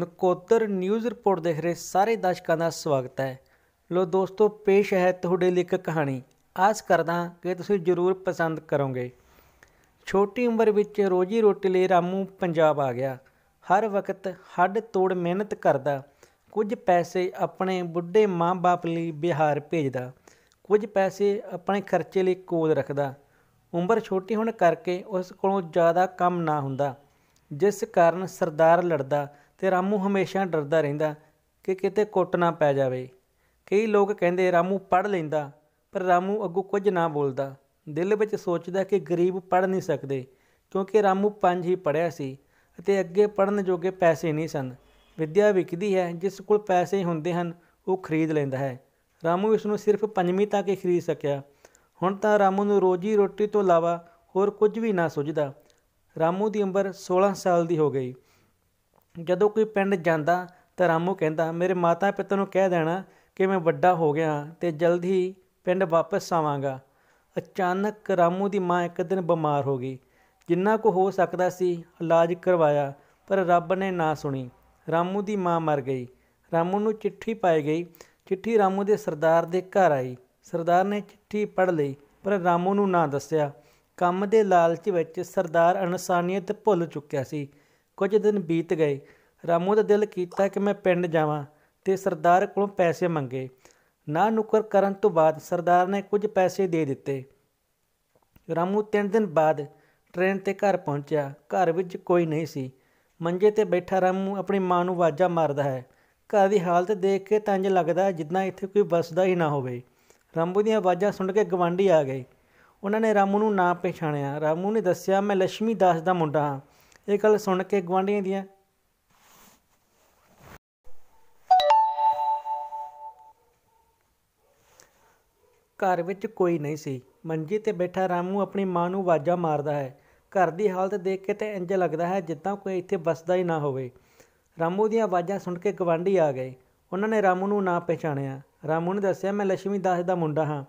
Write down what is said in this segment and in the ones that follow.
ਨਕੋਤਰ news report ਦੇਖ ਰਹੇ ਸਾਰੇ ਦਰਸ਼ਕਾਂ ਦਾ ਸਵਾਗਤ ਹੈ ਲੋ ਦੋਸਤੋ ਪੇਸ਼ ਹੈ ਤੁਹਾਡੇ ਲਈ ਇੱਕ ਕਹਾਣੀ ਆਸ ਕਰਦਾ ਕਿ ਤੁਸੀਂ ਜ਼ਰੂਰ ਪਸੰਦ ਕਰੋਗੇ ਛੋਟੀ ਉਮਰ ਵਿੱਚ ਰੋਜੀ ਰੋਟੀ ਲਈ ਰਾਮੂ ਪੰਜਾਬ ਆ ਗਿਆ ਹਰ ਵਕਤ ਹੱਡ ਤੋੜ ਮਿਹਨਤ ਕਰਦਾ ਕੁਝ ਪੈਸੇ ਆਪਣੇ ਬੁੱਢੇ ਮਾਂ-ਬਾਪ ਲਈ ਬਿਹਾਰ ਭੇਜਦਾ ਕੁਝ ਪੈਸੇ ਆਪਣੇ ਖਰਚੇ ਲਈ ਕੋਲ ਰੱਖਦਾ ਉਮਰ ਛੋਟੀ ਹੋਣ ਕਰਕੇ ਉਸ ਕੋਲੋਂ ਜ਼ਿਆਦਾ ਕੰਮ ਨਾ ਹੁੰਦਾ ਜਿਸ ਕਾਰਨ ਸਰਦਾਰ ਲੜਦਾ ਤੇ ਰਾਮੂ ਹਮੇਸ਼ਾ ਡਰਦਾ ਰਹਿੰਦਾ ਕਿ ਕਿਤੇ ਕੁੱਟ ਨਾ ਪੈ ਜਾਵੇ ਕਈ ਲੋਕ ਕਹਿੰਦੇ ਰਾਮੂ ਪੜ ਲੈਂਦਾ ਪਰ ਰਾਮੂ ਅੱਗੋਂ ਕੁਝ ਨਾ ਬੋਲਦਾ ਦਿਲ ਵਿੱਚ ਸੋਚਦਾ ਕਿ ਗਰੀਬ ਪੜ ਨਹੀਂ ਸਕਦੇ ਕਿਉਂਕਿ ਰਾਮੂ ਪੰਜ ਹੀ ਪੜਿਆ ਸੀ ਅਤੇ ਅੱਗੇ ਪੜਨ ਜੋਗੇ ਪੈਸੇ ਨਹੀਂ ਸਨ ਵਿਦਿਆ ਵਿਕਦੀ ਹੈ ਜਿਸ ਕੋਲ ਪੈਸੇ ਹੁੰਦੇ ਹਨ ਉਹ ਖਰੀਦ ਲੈਂਦਾ ਹੈ ਰਾਮੂ ਇਸ ਨੂੰ ਸਿਰਫ ਪੰਜਵੀਂ ਤੱਕ ਹੀ ਖਰੀਦ ਸਕਿਆ ਹੁਣ ਤਾਂ ਰਾਮੂ ਨੂੰ ਰੋਜੀ ਰੋਟੀ ਤੋਂ ਇਲਾਵਾ ਹੋਰ ਕੁਝ ਵੀ ਨਾ ਸੁਝਦਾ ਰਾਮੂ ਦੀ ਉਮਰ 16 ਸਾਲ ਦੀ ਹੋ ਗਈ ਜਦੋਂ ਕੋਈ ਪਿੰਡ ਜਾਂਦਾ ਤਾਂ ਰਾਮੂ ਕਹਿੰਦਾ ਮੇਰੇ ਮਾਤਾ ਪਿਤਾ ਨੂੰ ਕਹਿ ਦੇਣਾ ਕਿ ਮੈਂ ਵੱਡਾ ਹੋ ਗਿਆ ਤੇ ਜਲਦ ਹੀ ਪਿੰਡ ਵਾਪਸ ਆਵਾਂਗਾ ਅਚਾਨਕ ਰਾਮੂ ਦੀ ਮਾਂ ਇੱਕ ਦਿਨ ਬਿਮਾਰ ਹੋ ਗਈ ਜਿੰਨਾ ਕੋ ਹੋ ਸਕਦਾ ਸੀ ਇਲਾਜ ਕਰਵਾਇਆ ਪਰ ਰੱਬ ਨੇ ਨਾ ਸੁਣੀ ਰਾਮੂ ਦੀ ਮਾਂ ਮਰ ਗਈ ਰਾਮੂ ਨੂੰ ਚਿੱਠੀ ਪਾਈ ਗਈ ਚਿੱਠੀ ਰਾਮੂ ਦੇ ਸਰਦਾਰ ਦੇ ਘਰ ਆਈ ਸਰਦਾਰ ਨੇ ਚਿੱਠੀ ਪੜ ਲਈ ਪਰ ਰਾਮੂ ਨੂੰ ਨਾ ਦੱਸਿਆ ਕੰਮ ਦੇ ਲਾਲਚ ਵਿੱਚ ਸਰਦਾਰ ਅਨਸਾਨੀਅਤ ਭੁੱਲ ਚੁੱਕਿਆ ਸੀ ਕੁਝ ਦਿਨ ਬੀਤ ਗਏ ਰਾਮੂ ਦਾ ਦਿਲ ਕੀਤਾ ਕਿ ਮੈਂ ਪਿੰਡ ਜਾਵਾਂ ਤੇ ਸਰਦਾਰ ਕੋਲੋਂ ਪੈਸੇ ਮੰਗੇ ਨਾ ਨੁਕਰ ਕਰਨ ਤੋਂ ਬਾਅਦ ਸਰਦਾਰ ਨੇ ਕੁਝ ਪੈਸੇ ਦੇ ਦਿੱਤੇ ਰਾਮੂ 3 ਦਿਨ ਬਾਅਦ ਟ੍ਰੇਨ ਤੇ ਘਰ ਪਹੁੰਚਿਆ ਘਰ ਵਿੱਚ ਕੋਈ ਨਹੀਂ ਸੀ ਮੰਜੇ ਤੇ ਬੈਠਾ ਰਾਮੂ ਆਪਣੀ ਮਾਂ ਨੂੰ ਵਾਜਾ ਮਾਰਦਾ ਹੈ ਘਰ ਦੀ ਹਾਲਤ ਦੇਖ ਕੇ ਤੰਜ ਲੱਗਦਾ ਜਿੱਦਾਂ ਇੱਥੇ ਕੋਈ ਵੱਸਦਾ ਹੀ ਨਾ ਹੋਵੇ ਰਾਮੂ ਦੀਆਂ ਆਵਾਜ਼ਾਂ ਸੁਣ ਕੇ ਗਵਾਂਢੀ ਆ ਗਏ ਉਹਨਾਂ ਨੇ ਰਾਮੂ ਨੂੰ ਨਾਂ ਪਛਾਣਿਆ ਰਾਮੂ ਨੇ ਦੱਸਿਆ ਮੈਂ ਲక్ష్ਮੀ ਦਾਸ ਦਾ ਮੁੰਡਾ ਹਾਂ ਇਹ ਗੱਲ ਸੁਣ ਕੇ ਗਵਾਂਢੀਆਂ ਦੀਆਂ ਘਰ ਵਿੱਚ ਕੋਈ ਨਹੀਂ ਸੀ ਮੰਜੀ ਤੇ ਬੈਠਾ ਰਾਮੂ ਆਪਣੀ ਮਾਂ ਨੂੰ ਆਵਾਜ਼ਾਂ ਮਾਰਦਾ ਹੈ ਘਰ ਦੀ ਹਾਲਤ ਦੇਖ ਕੇ ਤੇ ਇੰਜ ਲੱਗਦਾ ਹੈ ਜਿੱਦਾਂ ਕੋਈ ਇੱਥੇ ਵੱਸਦਾ ਹੀ ਨਾ ਹੋਵੇ ਰਾਮੂ ਦੀਆਂ ਆਵਾਜ਼ਾਂ ਸੁਣ ਕੇ ਗਵਾਂਢੀ ਆ ਗਏ ਉਹਨਾਂ ਨੇ ਰਾਮੂ ਨੂੰ ਨਾ ਪਹਿਚਾਣਿਆ ਰਾਮੂ ਨੇ ਦੱਸਿਆ ਮੈਂ ਲక్ష్ਮੀ ਦਾਸ ਦਾ ਮੁੰਡਾ ਹਾਂ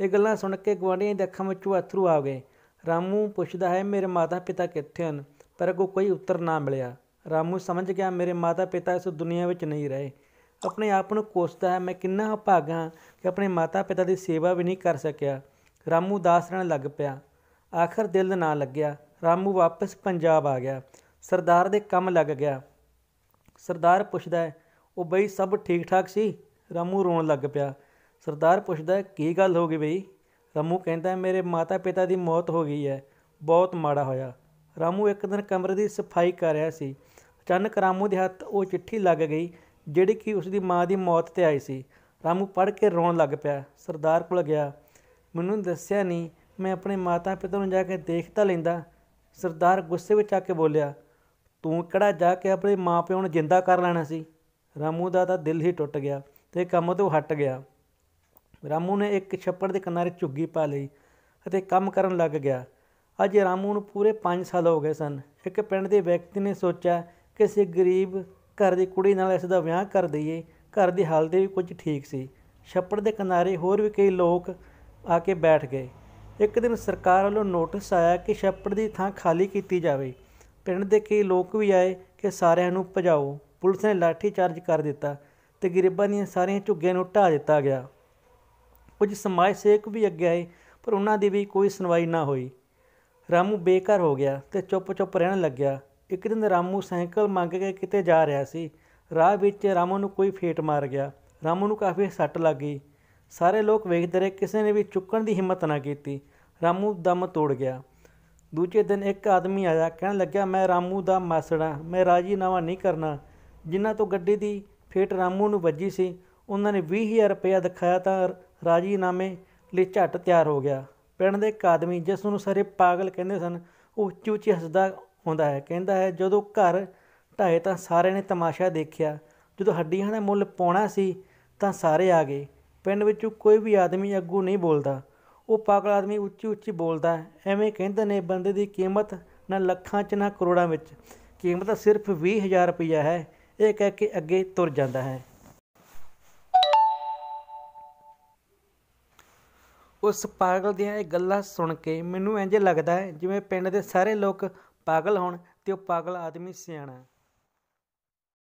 ਇਹ ਗੱਲਾਂ ਸੁਣ ਕੇ ਗਵਾਂਢੀਆਂ ਦੇ ਅੱਖਾਂ ਵਿੱਚੋਂ ਅਥਰੂ ਆ ਗਏ ਰਾਮੂ ਪੁੱਛਦਾ ਹੈ ਮੇਰੇ ਮਾਤਾ ਪਿਤਾ ਕਿੱਥੇ ਹਨ ਪਰ ਅੱਗੋਂ ਕੋਈ ਉੱਤਰ ਨਾ ਮਿਲਿਆ ਰਾਮੂ ਸਮਝ ਗਿਆ ਮੇਰੇ ਮਾਤਾ ਪਿਤਾ ਇਸ ਦੁਨੀਆ ਵਿੱਚ ਨਹੀਂ ਰਹੇ ਆਪਣੇ ਆਪ ਨੂੰ ਕੋਸਦਾ ਹੈ ਮੈਂ ਕਿੰਨਾ ਭਾਗਾ ਕਿ ਆਪਣੇ ਮਾਤਾ ਪਿਤਾ ਦੀ ਸੇਵਾ ਵੀ ਨਹੀਂ ਕਰ ਸਕਿਆ ਰਾਮੂ ਦਾਸ ਰਹਿਣ ਲੱਗ ਪਿਆ ਆਖਰ ਦਿਲ ਨਾ ਲੱਗਿਆ ਰਾਮੂ ਵਾਪਸ ਪੰਜਾਬ ਆ ਗਿਆ ਸਰਦਾਰ ਦੇ ਕੰਮ ਲੱਗ ਗਿਆ ਸਰਦਾਰ ਪੁੱਛਦਾ ਉਹ ਬਈ ਸਭ ਠੀਕ ਠਾਕ ਸੀ ਰਾਮੂ ਰੋਣ ਲੱਗ ਪਿਆ ਸਰਦਾਰ ਪੁੱਛਦਾ ਕੀ ਗੱਲ ਹੋ ਗਈ ਬਈ ਰਾਮੂ ਕਹਿੰਦਾ ਮੇਰੇ ਮਾਤਾ ਪਿਤਾ ਦੀ ਮੌਤ ਹੋ ਗਈ ਹੈ ਬਹੁਤ ਮਾੜਾ ਹੋਇਆ ਰਾਮੂ ਇੱਕ ਦਿਨ ਕਮਰੇ ਦੀ ਸਫਾਈ ਕਰ ਰਿਹਾ ਸੀ ਅਚਾਨਕ ਰਾਮੂ ਦੇ ਹੱਥ ਉਹ ਚਿੱਠੀ ਲੱਗ ਗਈ ਜਿਹੜੀ ਕਿ ਉਸ ਦੀ ਮਾਂ ਦੀ ਮੌਤ ਤੇ ਆਈ ਸੀ ਰਾਮੂ ਪੜ੍ਹ ਕੇ ਰੋਣ ਲੱਗ ਪਿਆ ਸਰਦਾਰ ਕੋਲ ਗਿਆ ਮੈਨੂੰ ਦੱਸਿਆ ਨਹੀਂ ਮੈਂ ਆਪਣੇ ਮਾਤਾ ਪਿਤਾ ਨੂੰ ਜਾ ਕੇ ਦੇਖ ਤਾਂ ਲੈਂਦਾ ਸਰਦਾਰ ਗੁੱਸੇ ਵਿੱਚ ਆ ਕੇ ਬੋਲਿਆ ਤੂੰ ਕਿਹੜਾ ਜਾ ਕੇ ਆਪਣੇ ਪਿਓ ਨੂੰ ਜਿੰਦਾ ਕਰ ਲੈਣਾ ਸੀ ਰਾਮੂ ਦਾ ਤਾਂ ਦਿਲ ਹੀ ਟੁੱਟ ਗਿਆ ਤੇ ਕੰਮ ਤੋਂ ਹਟ ਗਿਆ ਰਾਮੂ ਨੇ ਇੱਕ ਛੱਪੜ ਦੇ ਕਿਨਾਰੇ ਝੁੱਗੀ ਪਾ ਲਈ ਅਤੇ ਕੰਮ ਕਰਨ ਲੱਗ ਗਿਆ ਅੱਜ ਰਾਮੂ ਨੂੰ ਪੂਰੇ 5 ਸਾਲ ਹੋ ਗਏ ਸਨ ਇੱਕ ਪਿੰਡ ਦੇ ਵਿਅਕਤੀ ਨੇ ਸੋਚਿਆ ਕਿ ਸੇ ਗਰੀਬ ਘਰ ਦੀ ਕੁੜੀ ਨਾਲ ਇਸ ਦਾ ਵਿਆਹ ਕਰ ਦਈਏ ਘਰ ਦੀ ਹਾਲਤ ਵੀ ਕੁਝ ਠੀਕ ਸੀ ਛੱਪੜ ਦੇ ਕਿਨਾਰੇ ਹੋਰ ਵੀ ਕਈ ਲੋਕ ਆ ਕੇ ਬੈਠ ਗਏ ਇੱਕ ਦਿਨ ਸਰਕਾਰ ਵੱਲੋਂ ਨੋਟਿਸ ਆਇਆ ਕਿ ਛੱਪੜ ਦੀ ਥਾਂ ਖਾਲੀ ਕੀਤੀ ਜਾਵੇ ਪਿੰਡ ਦੇ ਕਈ ਲੋਕ ਵੀ ਆਏ ਕਿ ਸਾਰਿਆਂ ਨੂੰ ਭਜਾਓ ਪੁਲਿਸ ਨੇ ਲਾਠੀ ਚਾਰਜ ਕਰ ਦਿੱਤਾ ਤੇ ਗਰੀਬਾਂ ਦੀਆਂ ਸਾਰੀਆਂ ਝੁੱਗੀਆਂ ਨੂੰ ਢਾ ਦਿੱਤਾ ਗਿਆ ਕੁਝ ਸਮਾਜ ਸੇਵਕ ਵੀ ਅੱਗੇ ਆਏ ਪਰ ਉਹਨਾਂ ਦੀ ਵੀ ਕੋਈ ਸੁਣਵਾਈ ਨਾ ਹੋਈ ਰਾਮੂ ਬੇਕਾਰ ਹੋ ਗਿਆ ਤੇ ਚੁੱਪ-ਚੁੱਪ ਰਹਿਣ ਲੱਗਿਆ ਇੱਕ ਦਿਨ ਰਾਮੂ ਸਾਈਕਲ ਮੰਗ ਕੇ ਕਿਤੇ ਜਾ ਰਿਹਾ ਸੀ ਰਾਹ ਵਿੱਚ ਰਾਮੂ ਨੂੰ ਕੋਈ ਫੇਟ ਮਾਰ ਗਿਆ ਰਾਮੂ ਨੂੰ ਕਾਫੀ ਸੱਟ ਲੱਗ ਗਈ ਸਾਰੇ ਲੋਕ ਵੇਖਦੇ ਰਹੇ ਕਿਸੇ ਨੇ ਵੀ ਚੁੱਕਣ ਦੀ ਹਿੰਮਤ ਨਾ ਕੀਤੀ ਰਾਮੂ ਦਮ ਤੋੜ ਗਿਆ ਦੂਜੇ ਦਿਨ ਇੱਕ ਆਦਮੀ ਆਇਆ ਕਹਿਣ ਲੱਗਿਆ ਮੈਂ ਰਾਮੂ ਦਾ ਮਾਸੜਾ ਮੈਂ ਰਾਜੀਨਾਮਾ ਨਹੀਂ ਕਰਨਾ ਜਿਨ੍ਹਾਂ ਤੋਂ ਗੱਡੀ ਦੀ ਫੇਟ ਰਾਮੂ ਨੂੰ ਵੱਜੀ ਸੀ ਉਹਨਾਂ ਨੇ 20000 ਰੁਪਏ ਦਿਖਾਇਆ ਤਾਂ ਰਾਜੀਨਾਮੇ ਲਈ ਝੱਟ ਤਿਆਰ ਹੋ ਗਿਆ ਪਿੰਡ ਦੇ ਇੱਕ ਆਦਮੀ ਜਿਸ ਨੂੰ ਸਾਰੇ ਪਾਗਲ ਕਹਿੰਦੇ ਸਨ ਉਹ ਉੱਚੀ ਉੱਚੀ ਹੱਸਦਾ ਹੁੰਦਾ ਹੈ ਕਹਿੰਦਾ ਹੈ ਜਦੋਂ ਘਰ ਢਾਏ ਤਾਂ ਸਾਰੇ ਨੇ ਤਮਾਸ਼ਾ ਦੇਖਿਆ ਜਦੋਂ ਹੱਡੀਆਂ ਦਾ ਮੁੱਲ ਪਾਉਣਾ ਸੀ ਤਾਂ ਸਾਰੇ ਆ ਗਏ ਪਿੰਡ ਵਿੱਚੋਂ ਕੋਈ ਵੀ ਆਦਮੀ ਅੱਗੂ ਨਹੀਂ ਬੋਲਦਾ ਉਹ ਪਾਗਲ ਆਦਮੀ ਉੱਚੀ ਉੱਚੀ ਬੋਲਦਾ ਐਵੇਂ ਕਹਿੰਦੇ ਨੇ ਬੰਦੇ ਦੀ ਕੀਮਤ ਨਾ ਲੱਖਾਂ 'ਚ ਨਾ ਕਰੋੜਾਂ ਵਿੱਚ ਕੀਮਤ ਸਿਰਫ 20000 ਰੁਪਇਆ ਹੈ ਇਹ ਕਹਿ ਕੇ ਅੱਗੇ ਤੁਰ ਜਾਂਦਾ ਹੈ ਉਸ ਪਾਗਲ ਦੀਆਂ ਇਹ ਗੱਲਾਂ ਸੁਣ ਕੇ ਮੈਨੂੰ ਇੰਜ ਲੱਗਦਾ ਹੈ ਜਿਵੇਂ ਪਿੰਡ ਦੇ ਸਾਰੇ ਲੋਕ ਪਾਗਲ ਹੋਣ ਤੇ ਉਹ ਪਾਗਲ ਆਦਮੀ ਸਿਆਣਾ